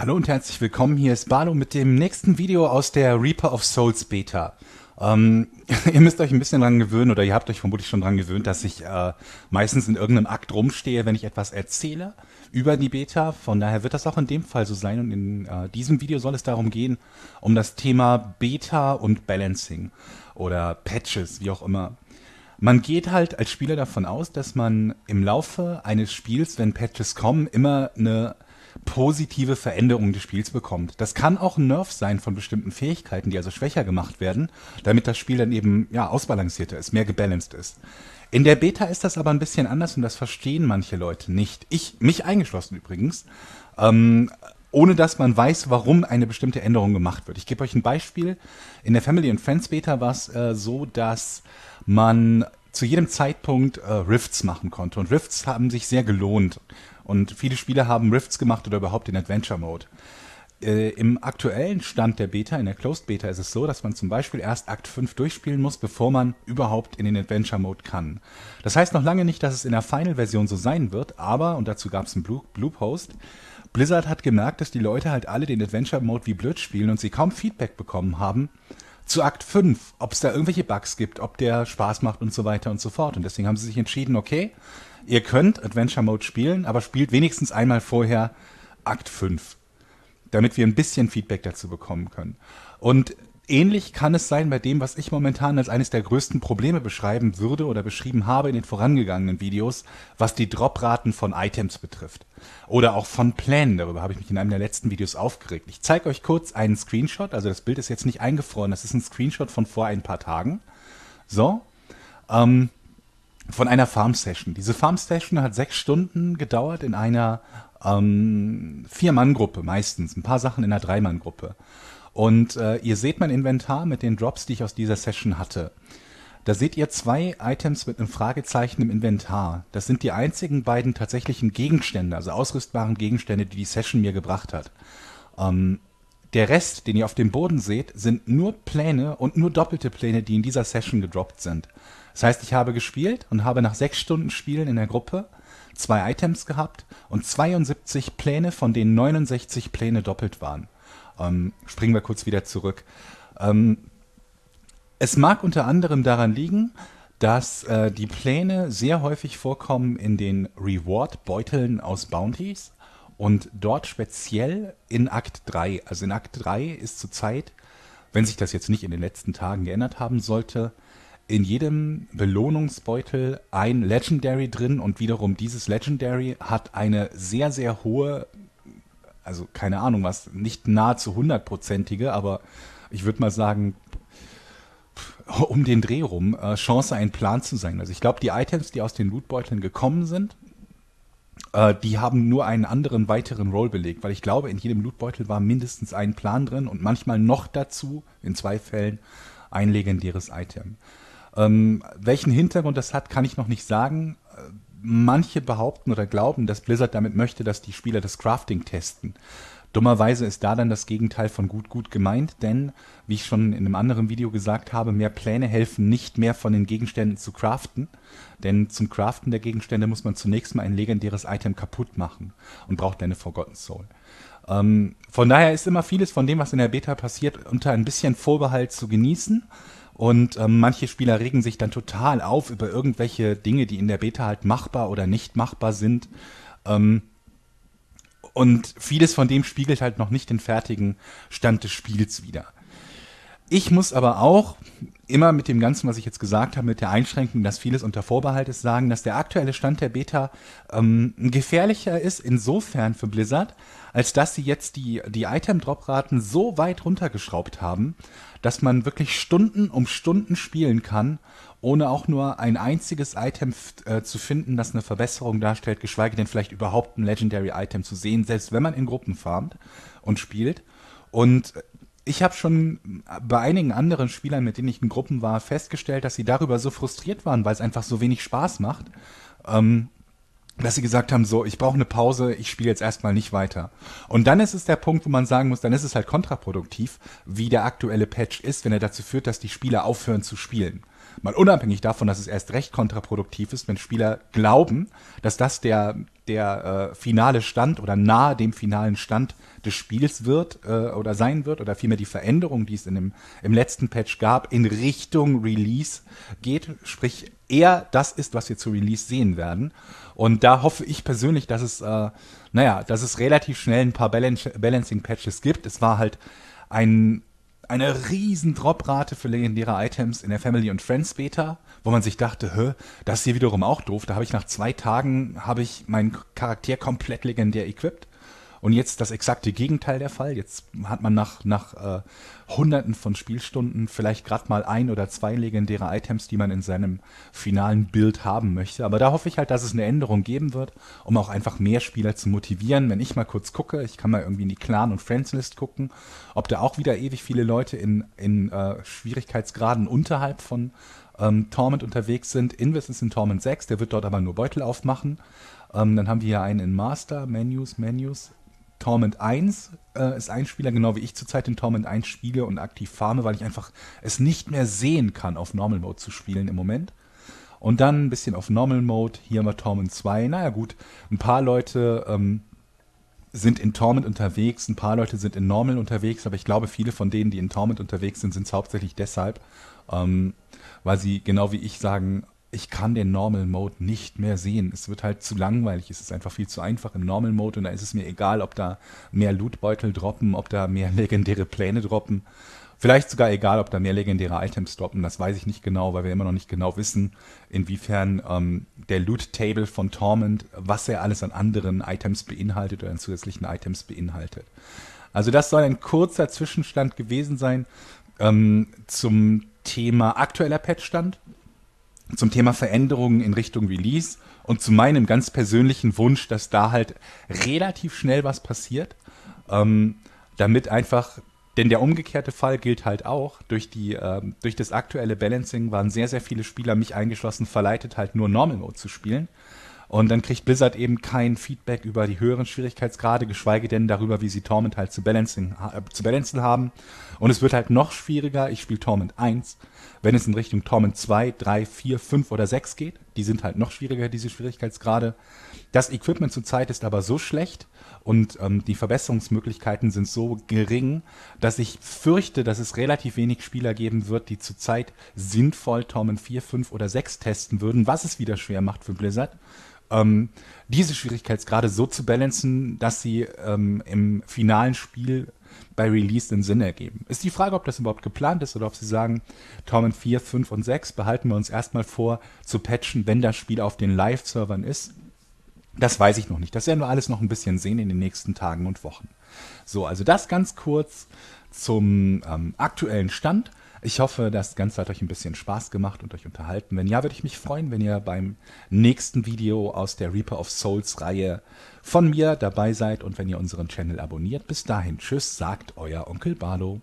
Hallo und herzlich willkommen, hier ist Balo mit dem nächsten Video aus der Reaper of Souls Beta. Ähm, ihr müsst euch ein bisschen dran gewöhnen oder ihr habt euch vermutlich schon dran gewöhnt, dass ich äh, meistens in irgendeinem Akt rumstehe, wenn ich etwas erzähle über die Beta. Von daher wird das auch in dem Fall so sein und in äh, diesem Video soll es darum gehen, um das Thema Beta und Balancing oder Patches, wie auch immer. Man geht halt als Spieler davon aus, dass man im Laufe eines Spiels, wenn Patches kommen, immer eine positive Veränderungen des Spiels bekommt. Das kann auch ein Nerf sein von bestimmten Fähigkeiten, die also schwächer gemacht werden, damit das Spiel dann eben ja ausbalancierter ist, mehr gebalanced ist. In der Beta ist das aber ein bisschen anders und das verstehen manche Leute nicht. Ich, mich eingeschlossen übrigens, ähm, ohne dass man weiß, warum eine bestimmte Änderung gemacht wird. Ich gebe euch ein Beispiel. In der Family and Friends Beta war es äh, so, dass man zu jedem Zeitpunkt äh, Rifts machen konnte. Und Rifts haben sich sehr gelohnt. Und viele Spiele haben Rifts gemacht oder überhaupt den Adventure Mode. Äh, Im aktuellen Stand der Beta, in der Closed Beta, ist es so, dass man zum Beispiel erst Akt 5 durchspielen muss, bevor man überhaupt in den Adventure Mode kann. Das heißt noch lange nicht, dass es in der Final-Version so sein wird, aber, und dazu gab es einen Blue, Blue Post, Blizzard hat gemerkt, dass die Leute halt alle den Adventure Mode wie blöd spielen und sie kaum Feedback bekommen haben zu Akt 5, ob es da irgendwelche Bugs gibt, ob der Spaß macht und so weiter und so fort. Und deswegen haben sie sich entschieden, okay, Ihr könnt Adventure Mode spielen, aber spielt wenigstens einmal vorher Akt 5, damit wir ein bisschen Feedback dazu bekommen können. Und ähnlich kann es sein bei dem, was ich momentan als eines der größten Probleme beschreiben würde oder beschrieben habe in den vorangegangenen Videos, was die Dropraten von Items betrifft. Oder auch von Plänen, darüber habe ich mich in einem der letzten Videos aufgeregt. Ich zeige euch kurz einen Screenshot, also das Bild ist jetzt nicht eingefroren, das ist ein Screenshot von vor ein paar Tagen. So, ähm, von einer Farm Session. Diese Farm Session hat sechs Stunden gedauert in einer ähm, Vier-Mann-Gruppe meistens, ein paar Sachen in einer dreimann gruppe Und äh, ihr seht mein Inventar mit den Drops, die ich aus dieser Session hatte. Da seht ihr zwei Items mit einem Fragezeichen im Inventar. Das sind die einzigen beiden tatsächlichen Gegenstände, also ausrüstbaren Gegenstände, die die Session mir gebracht hat. Ähm, der Rest, den ihr auf dem Boden seht, sind nur Pläne und nur doppelte Pläne, die in dieser Session gedroppt sind. Das heißt, ich habe gespielt und habe nach sechs Stunden Spielen in der Gruppe zwei Items gehabt und 72 Pläne, von denen 69 Pläne doppelt waren. Ähm, springen wir kurz wieder zurück. Ähm, es mag unter anderem daran liegen, dass äh, die Pläne sehr häufig vorkommen in den Reward-Beuteln aus Bounties. Und dort speziell in Akt 3, also in Akt 3 ist zurzeit, wenn sich das jetzt nicht in den letzten Tagen geändert haben sollte, in jedem Belohnungsbeutel ein Legendary drin und wiederum dieses Legendary hat eine sehr, sehr hohe, also keine Ahnung was, nicht nahezu hundertprozentige, aber ich würde mal sagen, um den Dreh rum, äh, Chance, ein Plan zu sein. Also ich glaube, die Items, die aus den Lootbeuteln gekommen sind, äh, die haben nur einen anderen weiteren Roll belegt, weil ich glaube, in jedem Lootbeutel war mindestens ein Plan drin und manchmal noch dazu, in zwei Fällen, ein legendäres Item. Ähm, welchen Hintergrund das hat, kann ich noch nicht sagen. Äh, manche behaupten oder glauben, dass Blizzard damit möchte, dass die Spieler das Crafting testen. Dummerweise ist da dann das Gegenteil von gut gut gemeint, denn, wie ich schon in einem anderen Video gesagt habe, mehr Pläne helfen nicht mehr von den Gegenständen zu craften, denn zum Craften der Gegenstände muss man zunächst mal ein legendäres Item kaputt machen und braucht eine Forgotten Soul. Ähm, von daher ist immer vieles von dem, was in der Beta passiert, unter ein bisschen Vorbehalt zu genießen. Und ähm, manche Spieler regen sich dann total auf über irgendwelche Dinge, die in der Beta halt machbar oder nicht machbar sind. Ähm, und vieles von dem spiegelt halt noch nicht den fertigen Stand des Spiels wider. Ich muss aber auch immer mit dem Ganzen, was ich jetzt gesagt habe, mit der Einschränkung, dass vieles unter Vorbehalt ist, sagen, dass der aktuelle Stand der Beta ähm, gefährlicher ist insofern für Blizzard, als dass sie jetzt die, die Item-Drop-Raten so weit runtergeschraubt haben, dass man wirklich Stunden um Stunden spielen kann, ohne auch nur ein einziges Item äh, zu finden, das eine Verbesserung darstellt, geschweige denn vielleicht überhaupt ein Legendary-Item zu sehen, selbst wenn man in Gruppen farmt und spielt. Und ich habe schon bei einigen anderen Spielern, mit denen ich in Gruppen war, festgestellt, dass sie darüber so frustriert waren, weil es einfach so wenig Spaß macht, ähm, dass sie gesagt haben, so, ich brauche eine Pause, ich spiele jetzt erstmal nicht weiter. Und dann ist es der Punkt, wo man sagen muss, dann ist es halt kontraproduktiv, wie der aktuelle Patch ist, wenn er dazu führt, dass die Spieler aufhören zu spielen. Mal unabhängig davon, dass es erst recht kontraproduktiv ist, wenn Spieler glauben, dass das der, der äh, finale Stand oder nahe dem finalen Stand des Spiels wird äh, oder sein wird oder vielmehr die Veränderung, die es in dem, im letzten Patch gab, in Richtung Release geht. Sprich, eher das ist, was wir zu Release sehen werden. Und da hoffe ich persönlich, dass es, äh, naja, dass es relativ schnell ein paar Balancing-Patches gibt. Es war halt ein eine riesen Droprate für legendäre Items in der Family und Friends Beta, wo man sich dachte, hä, das ist hier wiederum auch doof. Da habe ich nach zwei Tagen habe ich meinen Charakter komplett legendär equipped. Und jetzt das exakte Gegenteil der Fall. Jetzt hat man nach, nach äh, Hunderten von Spielstunden vielleicht gerade mal ein oder zwei legendäre Items, die man in seinem finalen Bild haben möchte. Aber da hoffe ich halt, dass es eine Änderung geben wird, um auch einfach mehr Spieler zu motivieren. Wenn ich mal kurz gucke, ich kann mal irgendwie in die Clan- und Friends-List gucken, ob da auch wieder ewig viele Leute in, in äh, Schwierigkeitsgraden unterhalb von ähm, Torment unterwegs sind. Invis ist in Torment 6, der wird dort aber nur Beutel aufmachen. Ähm, dann haben wir hier einen in Master, Menus, Menus, Torment 1 äh, ist ein Spieler, genau wie ich zurzeit in Torment 1 spiele und aktiv farme, weil ich einfach es nicht mehr sehen kann, auf Normal Mode zu spielen im Moment. Und dann ein bisschen auf Normal Mode, hier haben wir Torment 2. Naja gut, ein paar Leute ähm, sind in Torment unterwegs, ein paar Leute sind in Normal unterwegs, aber ich glaube, viele von denen, die in Torment unterwegs sind, sind es hauptsächlich deshalb, ähm, weil sie genau wie ich sagen, ich kann den Normal Mode nicht mehr sehen. Es wird halt zu langweilig. Es ist einfach viel zu einfach im Normal Mode und da ist es mir egal, ob da mehr Lootbeutel droppen, ob da mehr legendäre Pläne droppen. Vielleicht sogar egal, ob da mehr legendäre Items droppen. Das weiß ich nicht genau, weil wir immer noch nicht genau wissen, inwiefern ähm, der Loot-Table von Torment, was er alles an anderen Items beinhaltet oder an zusätzlichen Items beinhaltet. Also das soll ein kurzer Zwischenstand gewesen sein ähm, zum Thema aktueller Patchstand zum Thema Veränderungen in Richtung Release und zu meinem ganz persönlichen Wunsch, dass da halt relativ schnell was passiert, ähm, damit einfach, denn der umgekehrte Fall gilt halt auch, durch, die, äh, durch das aktuelle Balancing waren sehr, sehr viele Spieler, mich eingeschlossen, verleitet halt nur Normal Mode zu spielen. Und dann kriegt Blizzard eben kein Feedback über die höheren Schwierigkeitsgrade, geschweige denn darüber, wie sie Torment halt zu balancen, äh, zu balancen haben. Und es wird halt noch schwieriger, ich spiele Torment 1, wenn es in Richtung Torment 2, 3, 4, 5 oder 6 geht. Die sind halt noch schwieriger, diese Schwierigkeitsgrade. Das Equipment zurzeit ist aber so schlecht und ähm, die Verbesserungsmöglichkeiten sind so gering, dass ich fürchte, dass es relativ wenig Spieler geben wird, die zurzeit sinnvoll Tormen 4, 5 oder 6 testen würden, was es wieder schwer macht für Blizzard. Ähm, diese Schwierigkeitsgrade so zu balancen, dass sie ähm, im finalen Spiel bei Release den Sinn ergeben. Ist die Frage, ob das überhaupt geplant ist oder ob sie sagen, Torment 4, 5 und 6 behalten wir uns erstmal vor zu patchen, wenn das Spiel auf den Live-Servern ist. Das weiß ich noch nicht. Das werden wir alles noch ein bisschen sehen in den nächsten Tagen und Wochen. So, also das ganz kurz zum ähm, aktuellen Stand. Ich hoffe, das Ganze hat euch ein bisschen Spaß gemacht und euch unterhalten. Wenn ja, würde ich mich freuen, wenn ihr beim nächsten Video aus der Reaper of Souls Reihe von mir dabei seid und wenn ihr unseren Channel abonniert. Bis dahin, tschüss, sagt euer Onkel Bardo.